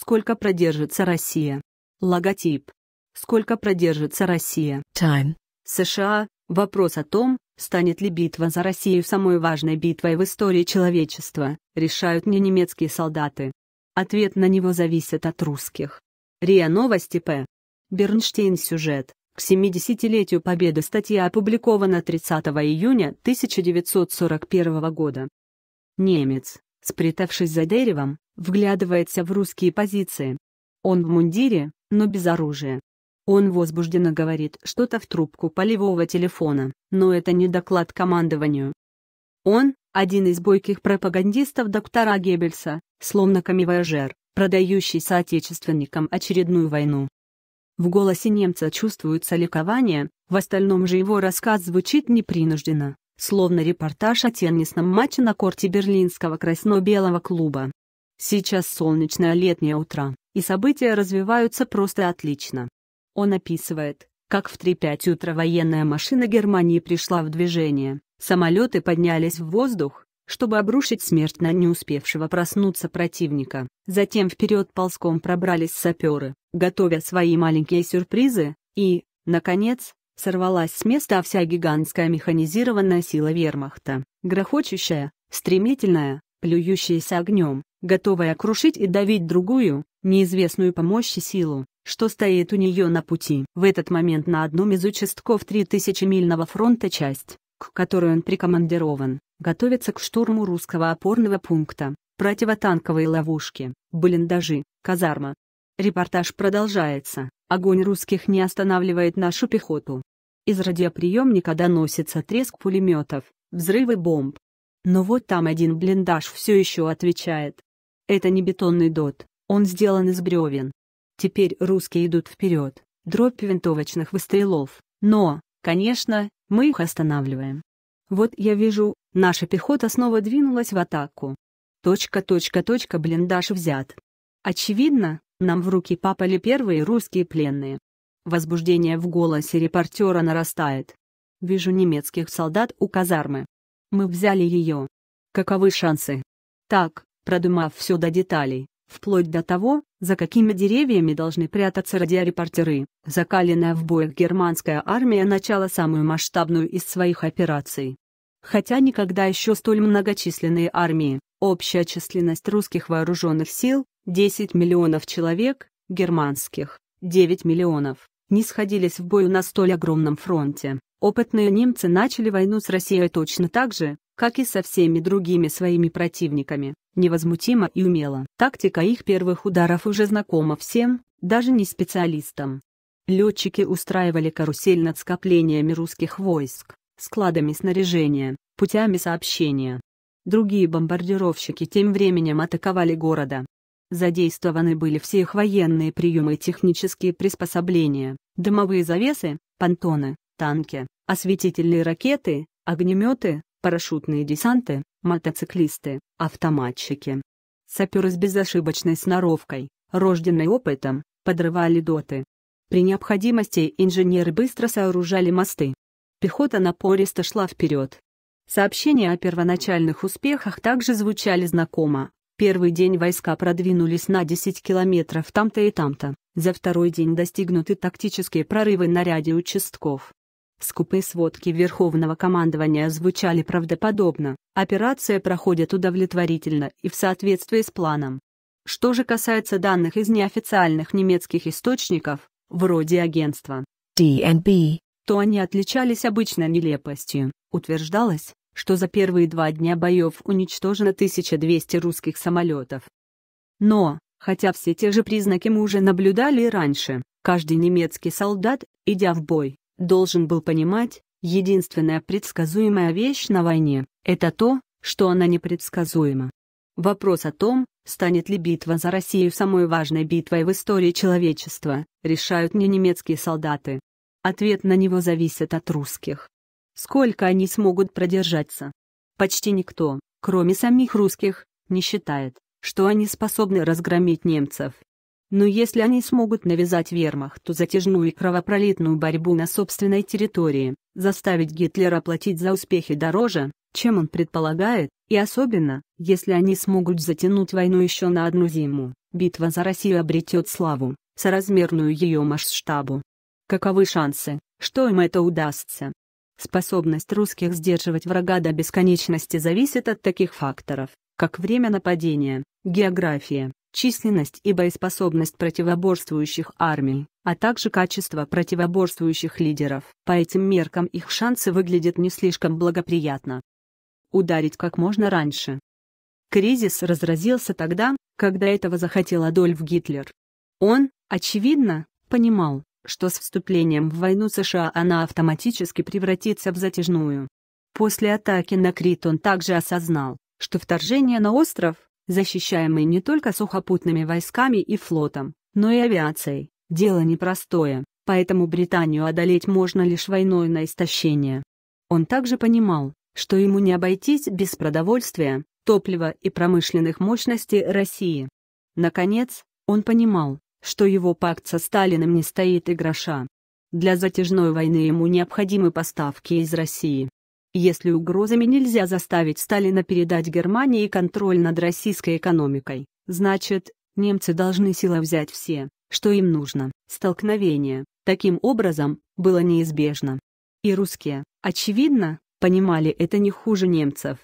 Сколько продержится Россия? Логотип. Сколько продержится Россия? Time. США. Вопрос о том, станет ли битва за Россию самой важной битвой в истории человечества, решают не немецкие солдаты. Ответ на него зависит от русских. РИА Новости П. Бернштейн сюжет. К 70-летию Победы статья опубликована 30 июня 1941 года. Немец спрятавшись за деревом, вглядывается в русские позиции. Он в мундире, но без оружия. Он возбужденно говорит что-то в трубку полевого телефона, но это не доклад командованию. Он – один из бойких пропагандистов доктора Геббельса, словно камевояжер, продающий соотечественникам очередную войну. В голосе немца чувствуется ликование, в остальном же его рассказ звучит непринужденно словно репортаж о теннисном матче на корте берлинского красно-белого клуба. Сейчас солнечное летнее утро, и события развиваются просто отлично. Он описывает, как в 3-5 утра военная машина Германии пришла в движение, самолеты поднялись в воздух, чтобы обрушить смерть на не успевшего проснуться противника. Затем вперед ползком пробрались саперы, готовя свои маленькие сюрпризы, и, наконец, сорвалась с места вся гигантская механизированная сила вермахта, грохочущая, стремительная, плюющаяся огнем, готовая крушить и давить другую, неизвестную по мощи силу, что стоит у нее на пути. В этот момент на одном из участков 3000-мильного фронта часть, к которой он прикомандирован, готовится к штурму русского опорного пункта, противотанковые ловушки, блиндажи, казарма. Репортаж продолжается. Огонь русских не останавливает нашу пехоту. Из радиоприемника доносится треск пулеметов, взрывы бомб. Но вот там один блиндаж все еще отвечает. Это не бетонный дот, он сделан из бревен. Теперь русские идут вперед, дробь винтовочных выстрелов, но, конечно, мы их останавливаем. Вот я вижу, наша пехота снова двинулась в атаку. Точка, точка, точка, блиндаж взят. Очевидно, нам в руки попали первые русские пленные. Возбуждение в голосе репортера нарастает. Вижу немецких солдат у казармы. Мы взяли ее. Каковы шансы? Так, продумав все до деталей, вплоть до того, за какими деревьями должны прятаться радиорепортеры, закаленная в боях германская армия начала самую масштабную из своих операций. Хотя никогда еще столь многочисленные армии, общая численность русских вооруженных сил – 10 миллионов человек, германских – 9 миллионов не сходились в бою на столь огромном фронте. Опытные немцы начали войну с Россией точно так же, как и со всеми другими своими противниками, невозмутимо и умело. Тактика их первых ударов уже знакома всем, даже не специалистам. Летчики устраивали карусель над скоплениями русских войск, складами снаряжения, путями сообщения. Другие бомбардировщики тем временем атаковали города, Задействованы были все их военные приемы и технические приспособления, дымовые завесы, понтоны, танки, осветительные ракеты, огнеметы, парашютные десанты, мотоциклисты, автоматчики. Саперы с безошибочной сноровкой, рожденной опытом, подрывали доты. При необходимости инженеры быстро сооружали мосты. Пехота напористо шла вперед. Сообщения о первоначальных успехах также звучали знакомо первый день войска продвинулись на 10 километров там-то и там-то. За второй день достигнуты тактические прорывы на ряде участков. Скупые сводки Верховного командования звучали правдоподобно, операция проходит удовлетворительно и в соответствии с планом. Что же касается данных из неофициальных немецких источников, вроде агентства D&B, то они отличались обычной нелепостью, утверждалось, что за первые два дня боев уничтожено 1200 русских самолетов. Но, хотя все те же признаки мы уже наблюдали и раньше, каждый немецкий солдат, идя в бой, должен был понимать, единственная предсказуемая вещь на войне – это то, что она непредсказуема. Вопрос о том, станет ли битва за Россию самой важной битвой в истории человечества, решают не немецкие солдаты. Ответ на него зависит от русских. Сколько они смогут продержаться? Почти никто, кроме самих русских, не считает, что они способны разгромить немцев. Но если они смогут навязать вермахту затяжную и кровопролитную борьбу на собственной территории, заставить Гитлера платить за успехи дороже, чем он предполагает, и особенно, если они смогут затянуть войну еще на одну зиму, битва за Россию обретет славу, соразмерную ее масштабу. Каковы шансы, что им это удастся? Способность русских сдерживать врага до бесконечности зависит от таких факторов, как время нападения, география, численность и боеспособность противоборствующих армий, а также качество противоборствующих лидеров. По этим меркам их шансы выглядят не слишком благоприятно. Ударить как можно раньше. Кризис разразился тогда, когда этого захотел Адольф Гитлер. Он, очевидно, понимал, что с вступлением в войну США она автоматически превратится в затяжную. После атаки на Крит он также осознал, что вторжение на остров, защищаемый не только сухопутными войсками и флотом, но и авиацией, дело непростое, поэтому Британию одолеть можно лишь войной на истощение. Он также понимал, что ему не обойтись без продовольствия, топлива и промышленных мощностей России. Наконец, он понимал, что его пакт со Сталиным не стоит и гроша. Для затяжной войны ему необходимы поставки из России. Если угрозами нельзя заставить Сталина передать Германии контроль над российской экономикой, значит, немцы должны силой взять все, что им нужно. Столкновение, таким образом, было неизбежно. И русские, очевидно, понимали это не хуже немцев.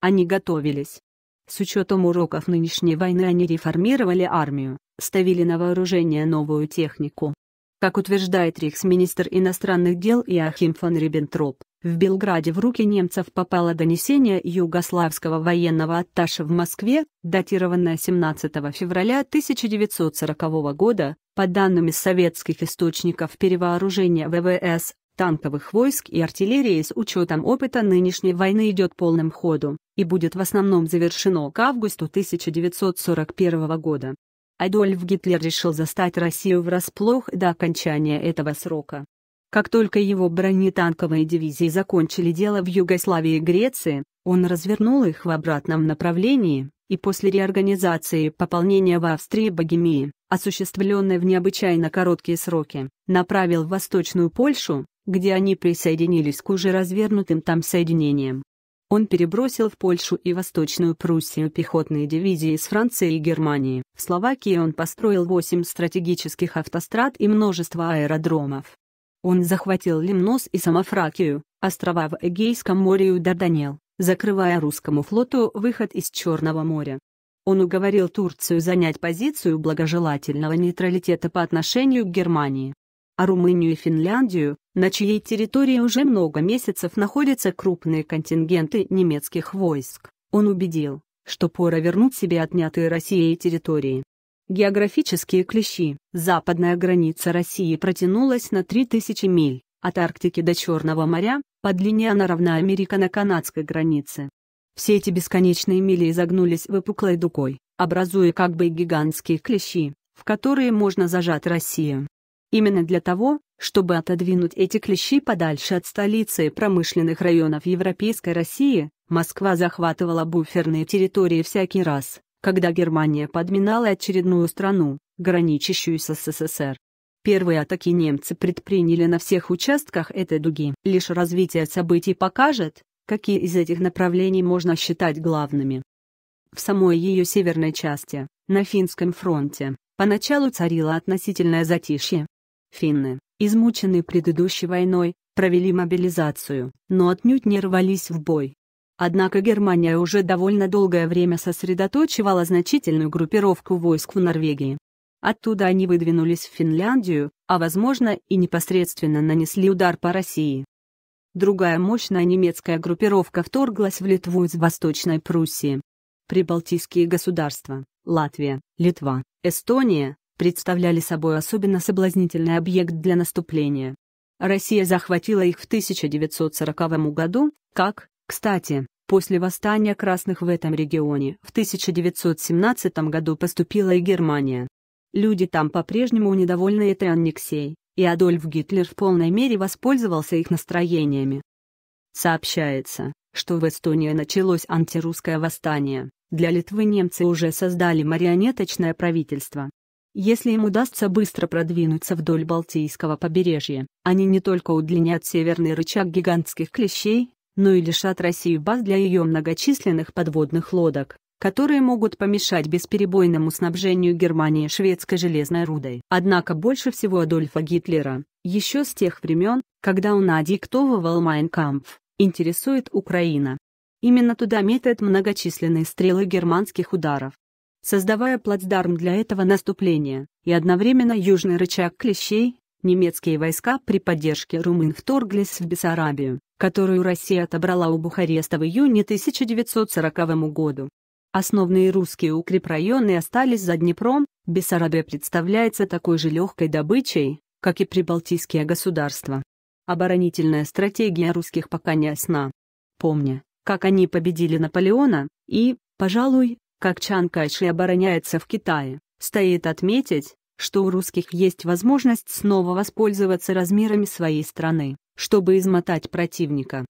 Они готовились. С учетом уроков нынешней войны они реформировали армию, ставили на вооружение новую технику. Как утверждает рейхсминистр иностранных дел Иохим фон Риббентроп, в Белграде в руки немцев попало донесение югославского военного атташе в Москве, датированное 17 февраля 1940 года, по данным из советских источников перевооружения ВВС, танковых войск и артиллерии с учетом опыта нынешней войны идет полным ходу и будет в основном завершено к августу 1941 года. Адольф Гитлер решил застать Россию врасплох до окончания этого срока. Как только его бронетанковые дивизии закончили дело в Югославии и Греции, он развернул их в обратном направлении, и после реорганизации пополнения в Австрии и Богемии, осуществленной в необычайно короткие сроки, направил в Восточную Польшу, где они присоединились к уже развернутым там соединениям. Он перебросил в Польшу и Восточную Пруссию пехотные дивизии из Франции и Германии. В Словакии он построил 8 стратегических автострад и множество аэродромов. Он захватил Лимнос и Самофракию, острова в Эгейском море и Дарданел, закрывая русскому флоту выход из Черного моря. Он уговорил Турцию занять позицию благожелательного нейтралитета по отношению к Германии. А Румынию и Финляндию, на чьей территории уже много месяцев находятся крупные контингенты немецких войск, он убедил, что пора вернуть себе отнятые Россией территории. Географические клещи. Западная граница России протянулась на 3000 миль, от Арктики до Черного моря, по длине она равна американо-канадской границе. Все эти бесконечные мили изогнулись выпуклой дугой, образуя как бы гигантские клещи, в которые можно зажать Россию. Именно для того, чтобы отодвинуть эти клещи подальше от столицы и промышленных районов Европейской России, Москва захватывала буферные территории всякий раз, когда Германия подминала очередную страну, граничащую с СССР. Первые атаки немцы предприняли на всех участках этой дуги. Лишь развитие событий покажет, какие из этих направлений можно считать главными. В самой ее северной части, на Финском фронте, поначалу царило относительное затишье, Финны, измученные предыдущей войной, провели мобилизацию, но отнюдь не рвались в бой. Однако Германия уже довольно долгое время сосредоточивала значительную группировку войск в Норвегии. Оттуда они выдвинулись в Финляндию, а возможно и непосредственно нанесли удар по России. Другая мощная немецкая группировка вторглась в Литву из Восточной Пруссии. Прибалтийские государства, Латвия, Литва, Эстония, представляли собой особенно соблазнительный объект для наступления. Россия захватила их в 1940 году, как, кстати, после восстания красных в этом регионе в 1917 году поступила и Германия. Люди там по-прежнему недовольны этой аннексией, и Адольф Гитлер в полной мере воспользовался их настроениями. Сообщается, что в Эстонии началось антирусское восстание, для Литвы немцы уже создали марионеточное правительство, если им удастся быстро продвинуться вдоль Балтийского побережья, они не только удлинят северный рычаг гигантских клещей, но и лишат Россию баз для ее многочисленных подводных лодок, которые могут помешать бесперебойному снабжению Германии шведской железной рудой. Однако больше всего Адольфа Гитлера, еще с тех времен, когда он надиктовывал Майнкампф, интересует Украина. Именно туда метят многочисленные стрелы германских ударов создавая плацдарм для этого наступления, и одновременно южный рычаг клещей, немецкие войска при поддержке румын вторглись в Бессарабию, которую Россия отобрала у Бухареста в июне 1940 году. Основные русские укрепрайоны остались за Днепром, Бессарабия представляется такой же легкой добычей, как и прибалтийские государства. Оборонительная стратегия русских пока не ясна. Помня, как они победили Наполеона, и, пожалуй, как Чан Кайши обороняется в Китае, стоит отметить, что у русских есть возможность снова воспользоваться размерами своей страны, чтобы измотать противника.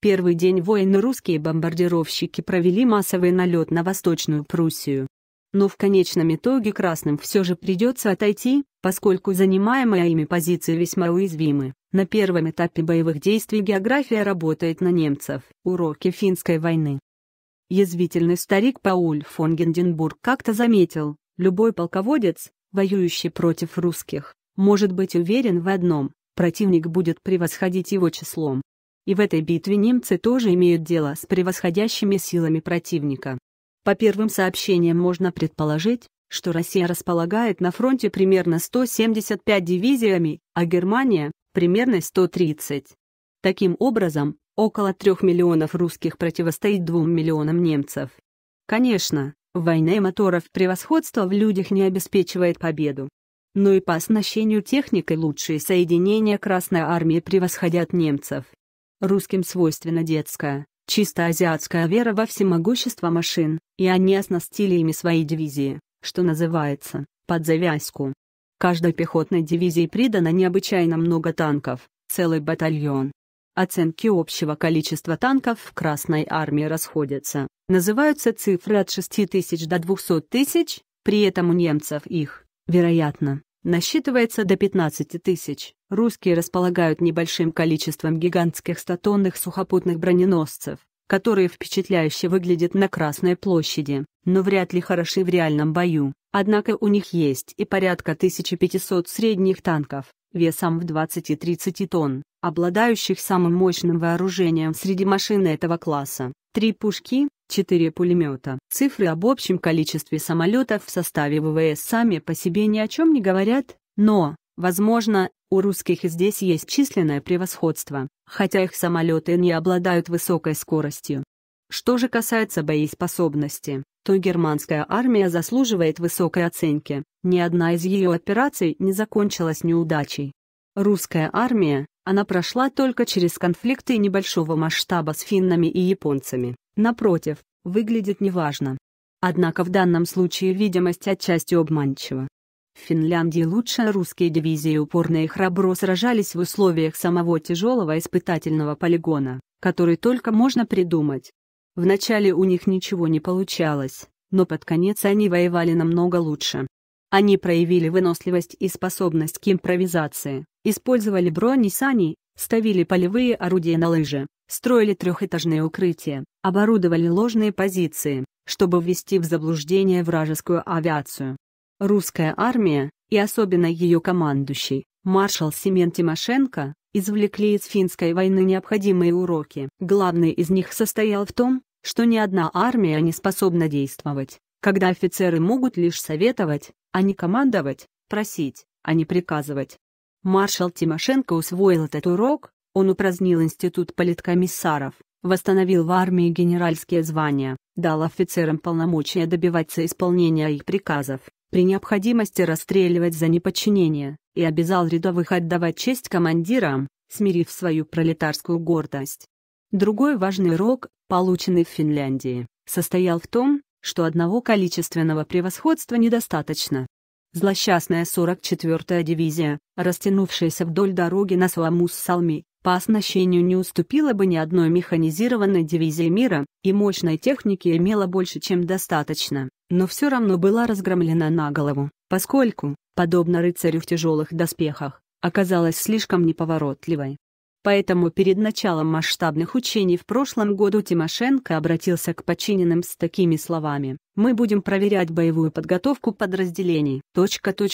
Первый день войны русские бомбардировщики провели массовый налет на Восточную Пруссию. Но в конечном итоге красным все же придется отойти, поскольку занимаемые ими позиции весьма уязвимы. На первом этапе боевых действий география работает на немцев. Уроки финской войны. Язвительный старик Пауль фон Генденбург как-то заметил, любой полководец, воюющий против русских, может быть уверен в одном, противник будет превосходить его числом. И в этой битве немцы тоже имеют дело с превосходящими силами противника. По первым сообщениям можно предположить, что Россия располагает на фронте примерно 175 дивизиями, а Германия – примерно 130. Таким образом, Около трех миллионов русских противостоит двум миллионам немцев. Конечно, война моторов превосходство в людях не обеспечивает победу. Но и по оснащению техникой лучшие соединения Красной Армии превосходят немцев. Русским свойственно детская, чисто азиатская вера во всемогущество машин, и они оснастили ими свои дивизии, что называется, под завязку. Каждой пехотной дивизии придано необычайно много танков, целый батальон. Оценки общего количества танков в Красной армии расходятся. Называются цифры от 6 тысяч до 200 тысяч, при этом у немцев их, вероятно, насчитывается до 15 тысяч. Русские располагают небольшим количеством гигантских статонных сухопутных броненосцев, которые впечатляюще выглядят на Красной площади, но вряд ли хороши в реальном бою. Однако у них есть и порядка 1500 средних танков, весом в 20-30 тонн, обладающих самым мощным вооружением среди машин этого класса. Три пушки, четыре пулемета. Цифры об общем количестве самолетов в составе ВВС сами по себе ни о чем не говорят, но, возможно, у русских и здесь есть численное превосходство, хотя их самолеты не обладают высокой скоростью. Что же касается боеспособности, что германская армия заслуживает высокой оценки, ни одна из ее операций не закончилась неудачей. Русская армия, она прошла только через конфликты небольшого масштаба с финнами и японцами, напротив, выглядит неважно. Однако в данном случае видимость отчасти обманчива. В Финляндии лучшие русские дивизии упорно и храбро сражались в условиях самого тяжелого испытательного полигона, который только можно придумать. Вначале у них ничего не получалось, но под конец они воевали намного лучше. Они проявили выносливость и способность к импровизации, использовали брони сани, ставили полевые орудия на лыжи, строили трехэтажные укрытия, оборудовали ложные позиции, чтобы ввести в заблуждение вражескую авиацию. Русская армия, и особенно ее командующий, маршал Семен Тимошенко, извлекли из финской войны необходимые уроки. Главный из них состоял в том, что ни одна армия не способна действовать, когда офицеры могут лишь советовать, а не командовать, просить, а не приказывать. Маршал Тимошенко усвоил этот урок, он упразднил институт политкомиссаров, восстановил в армии генеральские звания, дал офицерам полномочия добиваться исполнения их приказов, при необходимости расстреливать за неподчинение, и обязал рядовых отдавать честь командирам, смирив свою пролетарскую гордость. Другой важный урок, полученный в Финляндии, состоял в том, что одного количественного превосходства недостаточно. Злосчастная 44-я дивизия, растянувшаяся вдоль дороги на Саламус-Салми, по оснащению не уступила бы ни одной механизированной дивизии мира, и мощной техники имела больше, чем достаточно, но все равно была разгромлена на голову, поскольку, подобно рыцарю в тяжелых доспехах, оказалась слишком неповоротливой. Поэтому перед началом масштабных учений в прошлом году Тимошенко обратился к подчиненным с такими словами. «Мы будем проверять боевую подготовку подразделений. Точка, точка,